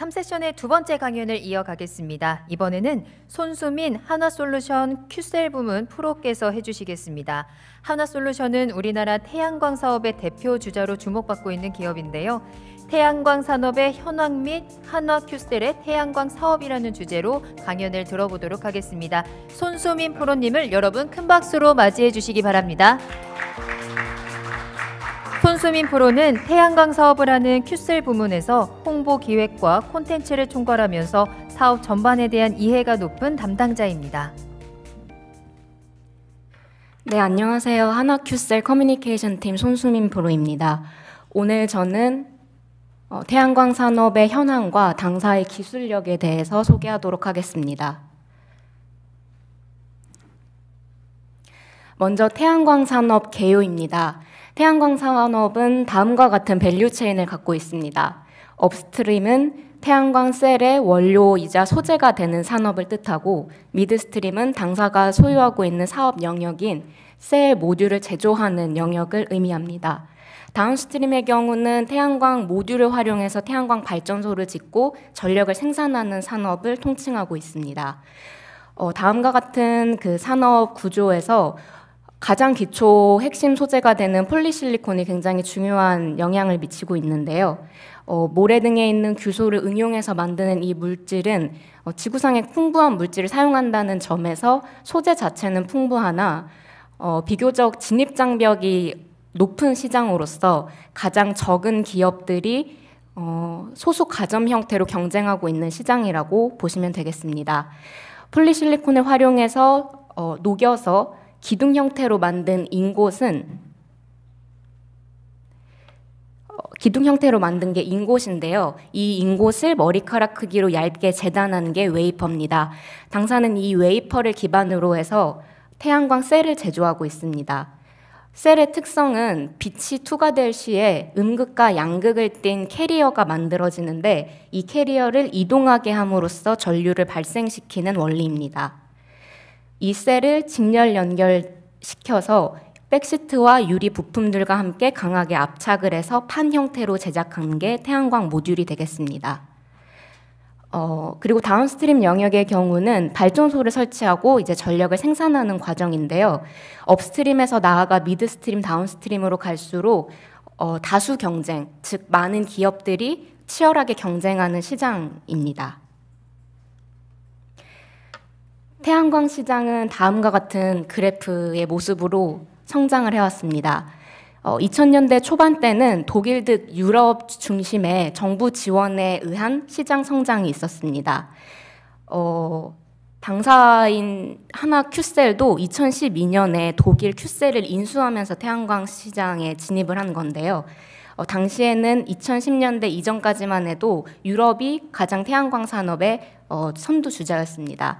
3세션의 두 번째 강연을 이어가겠습니다. 이번에는 손수민 한화솔루션 큐셀 부문 프로께서 해주시겠습니다. 한화솔루션은 우리나라 태양광 사업의 대표 주자로 주목받고 있는 기업인데요. 태양광 산업의 현황 및 한화 큐셀의 태양광 사업이라는 주제로 강연을 들어보도록 하겠습니다. 손수민 프로님을 여러분 큰 박수로 맞이해 주시기 바랍니다. 손수민 프로는 태양광 사업을 하는 큐셀 부문에서 홍보 기획과 콘텐츠를 총괄하면서 사업 전반에 대한 이해가 높은 담당자입니다. 네, 안녕하세요. 하나큐셀 커뮤니케이션 팀 손수민 프로입니다. 오늘 저는 어, 태양광 산업의 현황과 당사의 기술력에 대해서 소개하도록 하겠습니다. 먼저 태양광 산업 개요입니다. 태양광 산업은 다음과 같은 밸류 체인을 갖고 있습니다. 업스트림은 태양광 셀의 원료이자 소재가 되는 산업을 뜻하고 미드스트림은 당사가 소유하고 있는 사업 영역인 셀 모듈을 제조하는 영역을 의미합니다. 다운스트림의 경우는 태양광 모듈을 활용해서 태양광 발전소를 짓고 전력을 생산하는 산업을 통칭하고 있습니다. 어, 다음과 같은 그 산업 구조에서 가장 기초 핵심 소재가 되는 폴리실리콘이 굉장히 중요한 영향을 미치고 있는데요. 어, 모래 등에 있는 규소를 응용해서 만드는 이 물질은 어, 지구상에 풍부한 물질을 사용한다는 점에서 소재 자체는 풍부하나 어, 비교적 진입 장벽이 높은 시장으로서 가장 적은 기업들이 어, 소수 가점 형태로 경쟁하고 있는 시장이라고 보시면 되겠습니다. 폴리실리콘을 활용해서 어, 녹여서 기둥 형태로 만든 인곳은 어, 기둥 형태로 만든 게 인곳인데요. 이 인곳을 머리카락 크기로 얇게 재단하는 게 웨이퍼입니다. 당사는 이 웨이퍼를 기반으로 해서 태양광 셀을 제조하고 있습니다. 셀의 특성은 빛이 투과될 시에 음극과 양극을 띤 캐리어가 만들어지는데 이 캐리어를 이동하게 함으로써 전류를 발생시키는 원리입니다. 이 셀을 직렬 연결시켜서 백시트와 유리 부품들과 함께 강하게 압착을 해서 판 형태로 제작한 게 태양광 모듈이 되겠습니다. 어, 그리고 다운스트림 영역의 경우는 발전소를 설치하고 이제 전력을 생산하는 과정인데요. 업스트림에서 나아가 미드스트림, 다운스트림으로 갈수록 어, 다수 경쟁, 즉 많은 기업들이 치열하게 경쟁하는 시장입니다. 태양광 시장은 다음과 같은 그래프의 모습으로 성장을 해왔습니다. 어, 2000년대 초반 때는 독일 등 유럽 중심의 정부 지원에 의한 시장 성장이 있었습니다. 어, 당사인 하나 큐셀도 2012년에 독일 큐셀을 인수하면서 태양광 시장에 진입을 한 건데요. 어, 당시에는 2010년대 이전까지만 해도 유럽이 가장 태양광 산업의 어, 선두 주자였습니다.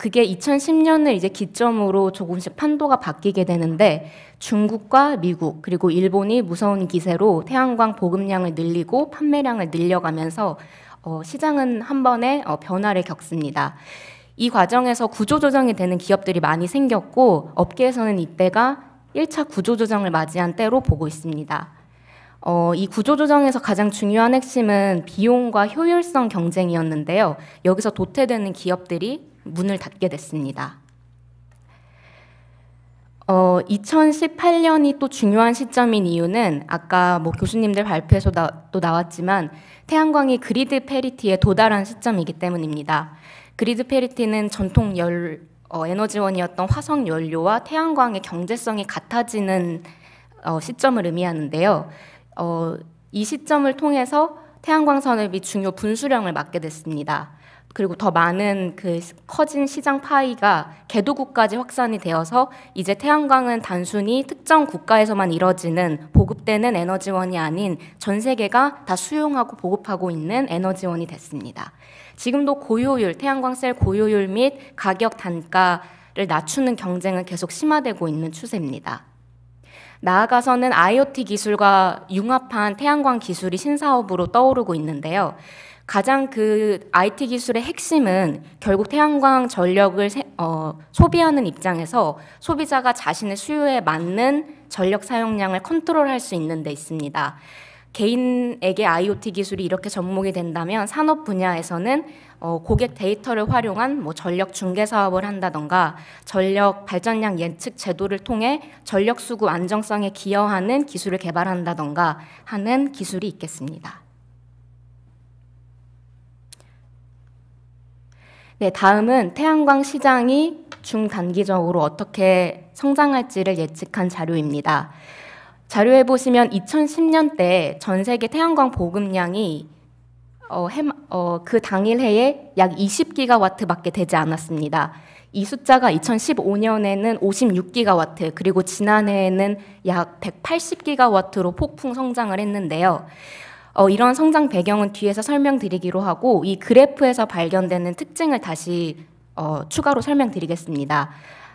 그게 2010년을 이제 기점으로 조금씩 판도가 바뀌게 되는데 중국과 미국 그리고 일본이 무서운 기세로 태양광 보급량을 늘리고 판매량을 늘려가면서 어, 시장은 한 번에 어, 변화를 겪습니다. 이 과정에서 구조조정이 되는 기업들이 많이 생겼고 업계에서는 이때가 1차 구조조정을 맞이한 때로 보고 있습니다. 어, 이 구조조정에서 가장 중요한 핵심은 비용과 효율성 경쟁이었는데요. 여기서 도태되는 기업들이 문을 닫게 됐습니다. 어, 2018년이 또 중요한 시점인 이유는 아까 뭐 교수님들 발표에서 나, 또 나왔지만 태양광이 그리드 페리티에 도달한 시점이기 때문입니다. 그리드 페리티는 전통 열, 어, 에너지원이었던 화석 연료와 태양광의 경제성이 같아지는 어, 시점을 의미하는데요. 어, 이 시점을 통해서 태양광 산업이 중요 분수령을 맞게 됐습니다. 그리고 더 많은 그 커진 시장 파이가 개도국까지 확산이 되어서 이제 태양광은 단순히 특정 국가에서만 이뤄지는 보급되는 에너지원이 아닌 전 세계가 다 수용하고 보급하고 있는 에너지원이 됐습니다. 지금도 고효율, 태양광 셀 고효율 및 가격 단가를 낮추는 경쟁은 계속 심화되고 있는 추세입니다. 나아가서는 IoT 기술과 융합한 태양광 기술이 신사업으로 떠오르고 있는데요. 가장 그 IT 기술의 핵심은 결국 태양광 전력을 세, 어, 소비하는 입장에서 소비자가 자신의 수요에 맞는 전력 사용량을 컨트롤할 수 있는 데 있습니다. 개인에게 IoT 기술이 이렇게 접목이 된다면 산업 분야에서는 어, 고객 데이터를 활용한 뭐 전력 중개 사업을 한다던가 전력 발전량 예측 제도를 통해 전력 수급 안정성에 기여하는 기술을 개발한다던가 하는 기술이 있겠습니다. 네, 다음은 태양광 시장이 중단기적으로 어떻게 성장할지를 예측한 자료입니다. 자료에 보시면 2010년대 전 세계 태양광 보급량이 어, 해, 어, 그 당일 해에 약 20기가와트밖에 되지 않았습니다. 이 숫자가 2015년에는 56기가와트, 그리고 지난해에는 약 180기가와트로 폭풍 성장을 했는데요. 어, 이런 성장 배경은 뒤에서 설명드리기로 하고 이 그래프에서 발견되는 특징을 다시 어, 추가로 설명드리겠습니다.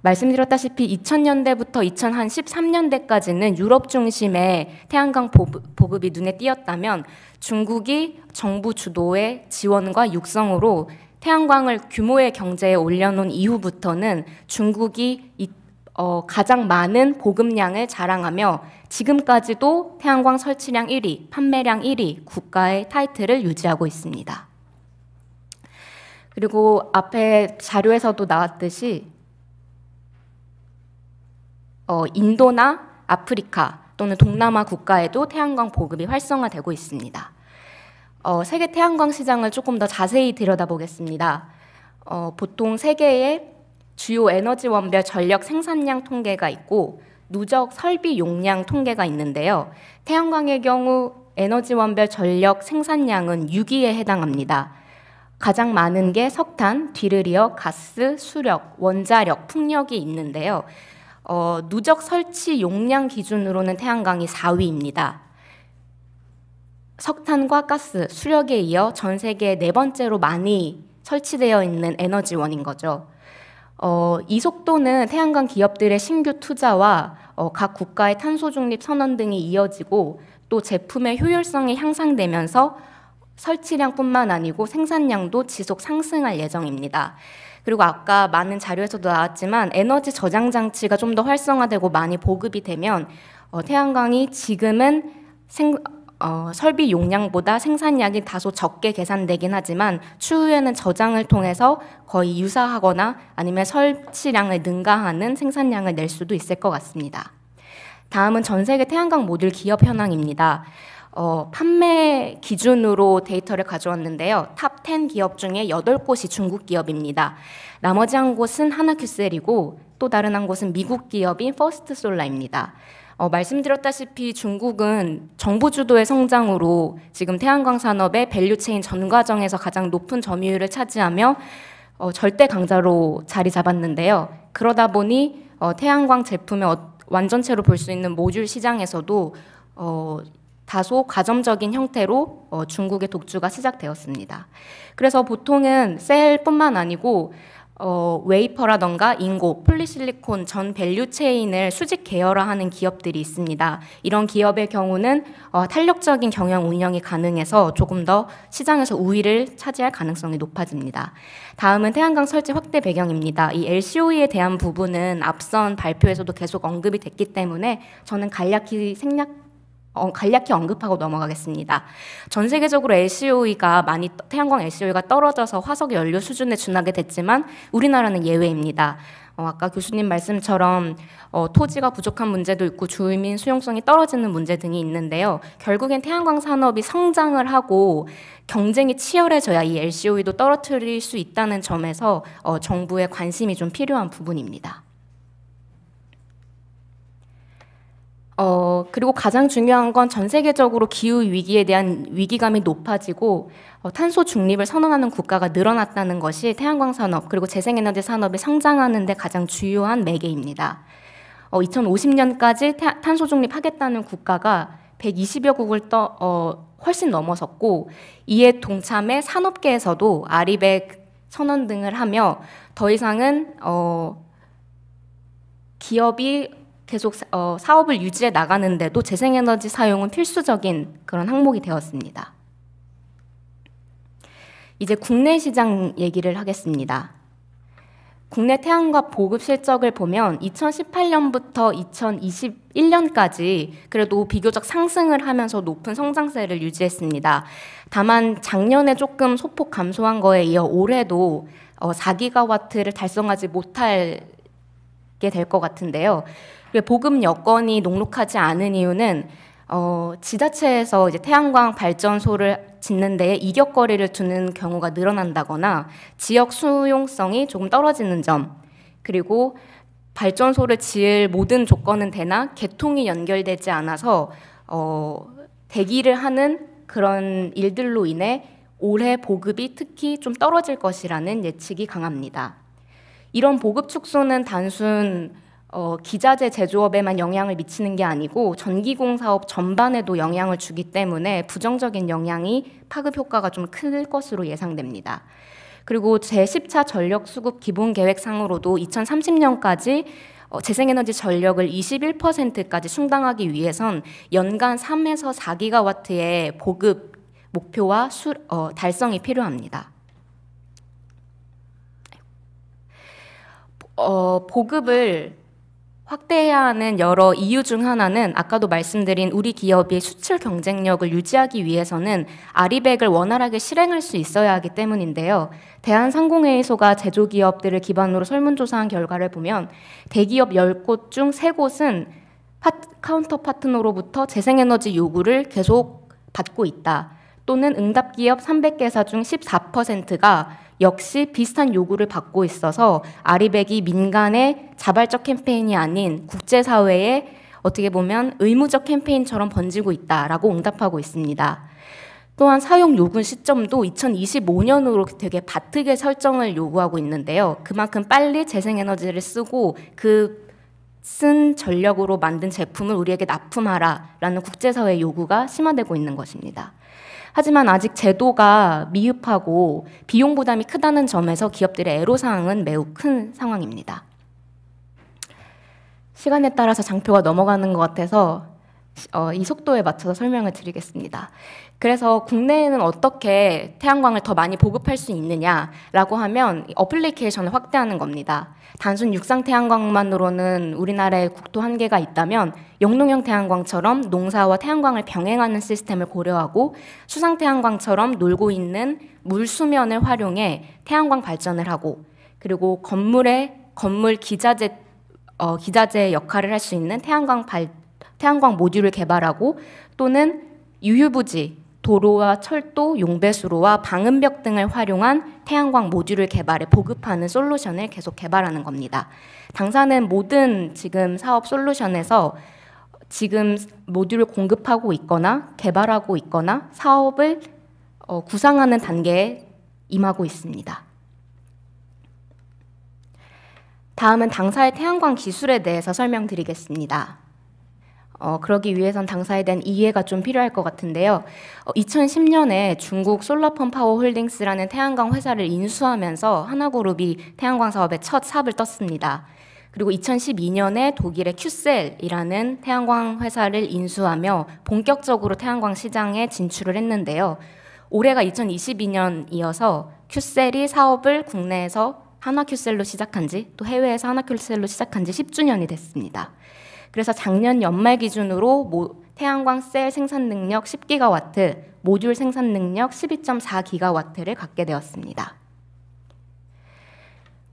말씀드렸다시피 2000년대부터 2013년대까지는 유럽 중심의 태양광 보급, 이 눈에 띄었다면 중국이 정부 주도의 지원과 육성으로 태양광을 규모의 경제에 올려놓은 이후부터는 중국이 이 어, 가장 많은 보급량을 자랑하며 지금까지도 태양광 설치량 1위, 판매량 1위 국가의 타이틀을 유지하고 있습니다. 그리고 앞에 자료에서도 나왔듯이 어, 인도나 아프리카 또는 동남아 국가에도 태양광 보급이 활성화되고 있습니다. 어, 세계 태양광 시장을 조금 더 자세히 들여다보겠습니다. 어, 보통 세계의 주요 에너지 원별 전력 생산량 통계가 있고 누적 설비 용량 통계가 있는데요. 태양광의 경우 에너지 원별 전력 생산량은 6위에 해당합니다. 가장 많은 게 석탄, 뒤를 이어 가스, 수력, 원자력, 풍력이 있는데요. 어, 누적 설치 용량 기준으로는 태양광이 4위입니다. 석탄과 가스, 수력에 이어 전 세계 네 번째로 많이 설치되어 있는 에너지원인 거죠. 어, 이 속도는 태양광 기업들의 신규 투자와 어, 각 국가의 탄소 중립 선언 등이 이어지고 또 제품의 효율성이 향상되면서 설치량뿐만 아니고 생산량도 지속 상승할 예정입니다. 그리고 아까 많은 자료에서도 나왔지만 에너지 저장 장치가 좀 더 활성화되고 많이 보급이 되면 어, 태양광이 지금은 생, 어, 설비 용량보다 생산량이 다소 적게 계산되긴 하지만 추후에는 저장을 통해서 거의 유사하거나 아니면 설치량을 능가하는 생산량을 낼 수도 있을 것 같습니다. 다음은 전 세계 태양광 모듈 기업 현황입니다. 어, 판매 기준으로 데이터를 가져왔는데요. 탑 10 기업 중에 8곳이 중국 기업입니다. 나머지 한 곳은 하나큐셀이고 또 다른 한 곳은 미국 기업인 퍼스트 솔라입니다. 어, 말씀드렸다시피 중국은 정부 주도의 성장으로 지금 태양광 산업의 밸류체인 전 과정에서 가장 높은 점유율을 차지하며 어, 절대 강자로 자리 잡았는데요. 그러다 보니 어, 태양광 제품의 완전체로 볼 수 있는 모듈 시장에서도 어, 다소 가점적인 형태로 어, 중국의 독주가 시작되었습니다. 그래서 보통은 셀뿐만 아니고 어, 웨이퍼라던가 인고, 폴리실리콘 전 밸류 체인을 수직 계열화하는 기업들이 있습니다. 이런 기업의 경우는 어, 탄력적인 경영 운영이 가능해서 조금 더 시장에서 우위를 차지할 가능성이 높아집니다. 다음은 태양광 설치 확대 배경입니다. 이 LCOE에 대한 부분은 앞선 발표에서도 계속 언급이 됐기 때문에 저는 간략히 생략 어, 간략히 언급하고 넘어가겠습니다. 전 세계적으로 LCOE가 e 많이 태양광 LCOE가 e 떨어져서 화석 연료 수준에 준하게 됐지만 우리나라는 예외입니다. 어, 아까 교수님 말씀처럼 어, 토지가 부족한 문제도 있고 주민 수용성이 떨어지는 문제 등이 있는데요. 결국엔 태양광 산업이 성장을 하고 경쟁이 치열해져야 이 LCOE도 e 떨어뜨릴 수 있다는 점에서 어, 정부의 관심이 좀 필요한 부분입니다. 어, 그리고 가장 중요한 건 전 세계적으로 기후 위기에 대한 위기감이 높아지고 어, 탄소 중립을 선언하는 국가가 늘어났다는 것이 태양광 산업 그리고 재생에너지 산업이 성장하는 데 가장 주요한 매개입니다. 어, 2050년까지 태, 탄소 중립하겠다는 국가가 120여 국을 떠 어, 훨씬 넘어섰고 이에 동참해 산업계에서도 아리백 선언 등을 하며 더 이상은 어, 기업이 계속 어, 사업을 유지해 나가는데도 재생에너지 사용은 필수적인 그런 항목이 되었습니다. 이제 국내 시장 얘기를 하겠습니다. 국내 태양광 보급 실적을 보면 2018년부터 2021년까지 그래도 비교적 상승을 하면서 높은 성장세를 유지했습니다. 다만 작년에 조금 소폭 감소한 거에 이어 올해도 4기가와트를 어, 달성하지 못할 게될 것 같은데요. 보급 여건이 녹록하지 않은 이유는 어, 지자체에서 이제 태양광 발전소를 짓는 데에 이격거리를 두는 경우가 늘어난다거나 지역 수용성이 조금 떨어지는 점 그리고 발전소를 지을 모든 조건은 되나 개통이 연결되지 않아서 어, 대기를 하는 그런 일들로 인해 올해 보급이 특히 좀 떨어질 것이라는 예측이 강합니다. 이런 보급 축소는 단순 어, 기자재 제조업에만 영향을 미치는 게 아니고 전기공 사업 전반에도 영향을 주기 때문에 부정적인 영향이 파급 효과가 좀 클 것으로 예상됩니다. 그리고 제10차 전력 수급 기본 계획상으로도 2030년까지 어, 재생에너지 전력을 21%까지 충당하기 위해선 연간 3에서 4기가와트의 보급 목표와 수, 어, 달성이 필요합니다. 어, 보급을 확대해야 하는 여러 이유 중 하나는 아까도 말씀드린 우리 기업이 수출 경쟁력을 유지하기 위해서는 아리백을 원활하게 실행할 수 있어야 하기 때문인데요. 대한상공회의소가 제조기업들을 기반으로 설문조사한 결과를 보면 대기업 10곳 중 3곳은 카운터 파트너로부터 재생에너지 요구를 계속 받고 있다. 또는 응답기업 300개사 중 14%가 역시 비슷한 요구를 받고 있어서 아리백이 민간의 자발적 캠페인이 아닌 국제사회의 어떻게 보면 의무적 캠페인처럼 번지고 있다라고 응답하고 있습니다. 또한 사용 요구 시점도 2025년으로 되게 바트게 설정을 요구하고 있는데요. 그만큼 빨리 재생에너지를 쓰고 그 쓴 전력으로 만든 제품을 우리에게 납품하라라는 국제사회 요구가 심화되고 있는 것입니다. 하지만 아직 제도가 미흡하고 비용 부담이 크다는 점에서 기업들의 애로사항은 매우 큰 상황입니다. 시간에 따라서 장표가 넘어가는 것 같아서 어, 이 속도에 맞춰서 설명을 드리겠습니다. 그래서 국내에는 어떻게 태양광을 더 많이 보급할 수 있느냐라고 하면 어플리케이션을 확대하는 겁니다. 단순 육상 태양광만으로는 우리나라의 국토 한계가 있다면 영농형 태양광처럼 농사와 태양광을 병행하는 시스템을 고려하고 수상 태양광처럼 놀고 있는 물 수면을 활용해 태양광 발전을 하고 그리고 건물에 건물 기자재 어, 기자재 역할을 할 수 있는 태양광 발 태양광 모듈을 개발하고 또는 유휴부지 도로와 철도, 용배수로와 방음벽 등을 활용한 태양광 모듈을 개발해 보급하는 솔루션을 계속 개발하는 겁니다. 당사는 모든 지금 사업 솔루션에서 지금 모듈을 공급하고 있거나 개발하고 있거나 사업을 어, 구상하는 단계에 임하고 있습니다. 다음은 당사의 태양광 기술에 대해서 설명드리겠습니다. 어, 그러기 위해선 당사에 대한 이해가 좀 필요할 것 같은데요. 어, 2010년에 중국 솔라펌 파워 홀딩스라는 태양광 회사를 인수하면서 하나그룹이 태양광 사업에 첫 삽을 떴습니다. 그리고 2012년에 독일의 큐셀이라는 태양광 회사를 인수하며 본격적으로 태양광 시장에 진출을 했는데요. 올해가 2022년이어서 큐셀이 사업을 국내에서 하나큐셀로 시작한 지또 해외에서 하나큐셀로 시작한 지 10주년이 됐습니다. 그래서 작년 연말 기준으로 모, 태양광 셀 생산 능력 10기가와트, 모듈 생산 능력 12.4기가와트를 갖게 되었습니다.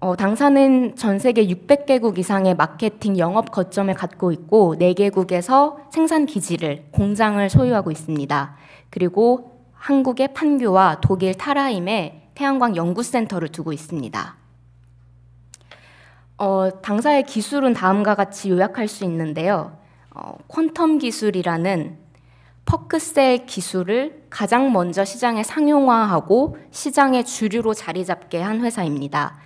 어, 당사는 전 세계 600개국 이상의 마케팅 영업 거점을 갖고 있고 4개국에서 생산 기지를 공장을 소유하고 있습니다. 그리고 한국의 판교와 독일 타라임에 태양광 연구센터를 두고 있습니다. 어, 당사의 기술은 다음과 같이 요약할 수 있는데요. 어, 퀀텀 기술이라는 퍼크셀 기술을 가장 먼저 시장에 상용화하고 시장의 주류로 자리 잡게 한 회사입니다.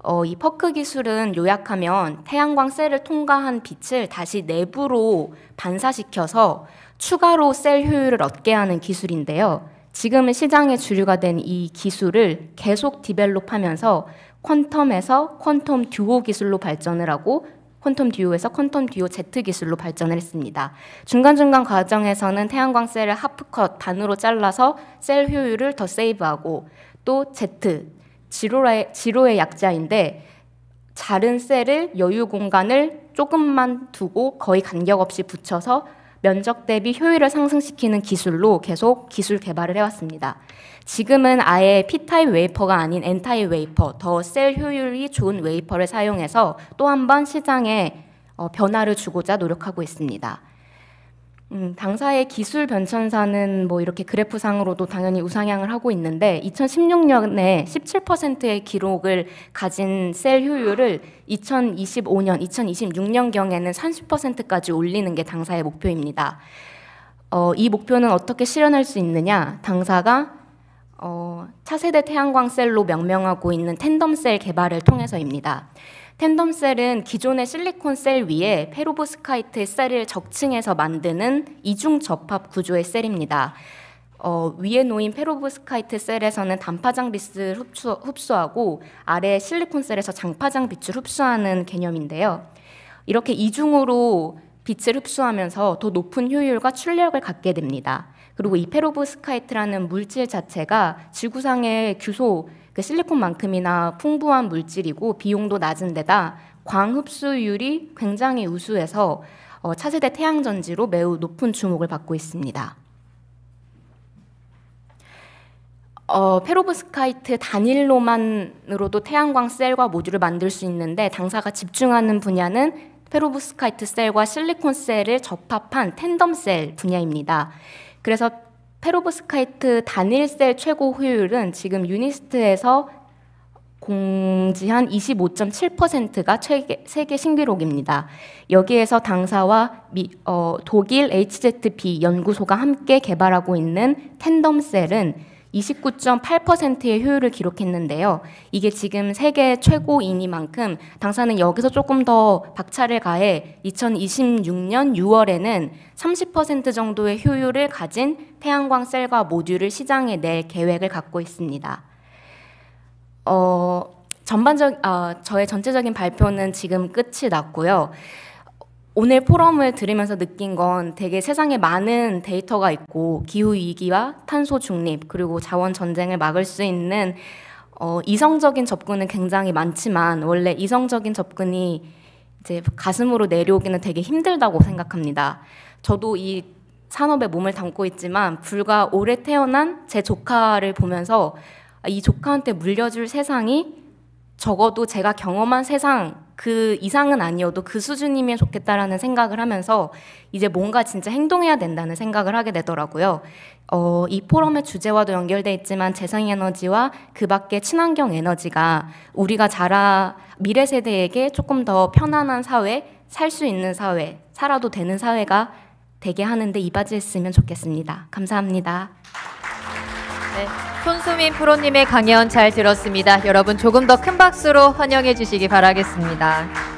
어, 이 퍼크 기술은 요약하면 태양광 셀을 통과한 빛을 다시 내부로 반사시켜서 추가로 셀 효율을 얻게 하는 기술인데요. 지금은 시장의 주류가 된 이 기술을 계속 디벨롭하면서 퀀텀에서 퀀텀 듀오 기술로 발전을 하고 퀀텀 듀오에서 퀀텀 듀오 Z 기술로 발전을 했습니다. 중간중간 과정에서는 태양광 셀을 하프컷 반으로 잘라서 셀 효율을 더 세이브하고 또 Z, 지로의, 지로의 약자인데 자른 셀을 여유 공간을 조금만 두고 거의 간격 없이 붙여서 면적 대비 효율을 상승시키는 기술로 계속 기술 개발을 해왔습니다. 지금은 아예 P타입 웨이퍼가 아닌 N타입 웨이퍼, 더 셀 효율이 좋은 웨이퍼를 사용해서 또 한번 시장에 어, 변화를 주고자 노력하고 있습니다. 음, 당사의 기술 변천사는 뭐 이렇게 그래프상으로도 당연히 우상향을 하고 있는데 2016년에 17%의 기록을 가진 셀 효율을 2025년, 2026년경에는 30%까지 올리는 게 당사의 목표입니다. 어, 이 목표는 어떻게 실현할 수 있느냐? 당사가 어, 차세대 태양광 셀로 명명하고 있는 텐덤 셀 개발을 통해서입니다. 텐덤셀은 기존의 실리콘 셀 위에 페로보스카이트의 셀을 적층해서 만드는 이중 접합 구조의 셀입니다. 어, 위에 놓인 페로브스카이트 셀에서는 단파장 빛을 흡수, 하고 아래 실리콘 셀에서 장파장 빛을 흡수하는 개념인데요. 이렇게 이중으로 빛을 흡수하면서 더 높은 효율과 출력을 갖게 됩니다. 그리고 이 페로브스카이트라는 물질 자체가 지구상의 규소 실리콘만큼이나 풍부한 물질이고 비용도 낮은 데다 광흡수율이 굉장히 우수해서 어, 차세대 태양전지로 매우 높은 주목을 받고 있습니다. 어, 페로브스카이트 단일로만으로도 태양광 셀과 모듈을 만들 수 있는데 당사가 집중하는 분야는 페로브스카이트 셀과 실리콘 셀을 접합한 텐덤 셀 분야입니다. 그래서 페로브스카이트 단일셀 최고 효율은 지금 유니스트에서 공지한 25.7%가 세계, 세계 신기록입니다. 여기에서 당사와 미, 어, 독일 HZB 연구소가 함께 개발하고 있는 텐덤셀은 29.8%의 효율을 기록했는데요. 이게 지금 세계 최고인이만큼 당사는 여기서 조금 더 박차를 가해 2026년 6월에는 30% 정도의 효율을 가진 태양광 셀과 모듈을 시장에 낼 계획을 갖고 있습니다. 어, 전반적, 어, 저의 전체적인 발표는 지금 끝이 났고요. 오늘 포럼을 들으면서 느낀 건 되게 세상에 많은 데이터가 있고 기후 위기와 탄소 중립 그리고 자원 전쟁을 막을 수 있는 어, 이성적인 접근은 굉장히 많지만 원래 이성적인 접근이 이제 가슴으로 내려오기는 되게 힘들다고 생각합니다. 저도 이 산업에 몸을 담고 있지만 불과 올해 태어난 제 조카를 보면서 아, 이 조카한테 물려줄 세상이 적어도 제가 경험한 세상 그 이상은 아니어도 그 수준이면 좋겠다라는 생각을 하면서 이제 뭔가 진짜 행동해야 된다는 생각을 하게 되더라고요. 어, 이 포럼의 주제와도 연결돼 있지만 재생 에너지와 그 밖의 친환경 에너지가 우리가 자라 미래 세대에게 조금 더 편안한 사회, 살 수 있는 사회, 살아도 되는 사회가 되게 하는데 이바지했으면 좋겠습니다. 감사합니다. 네. 손수민 프로님의 강연 잘 들었습니다. 여러분 조금 더 큰 박수로 환영해 주시기 바라겠습니다.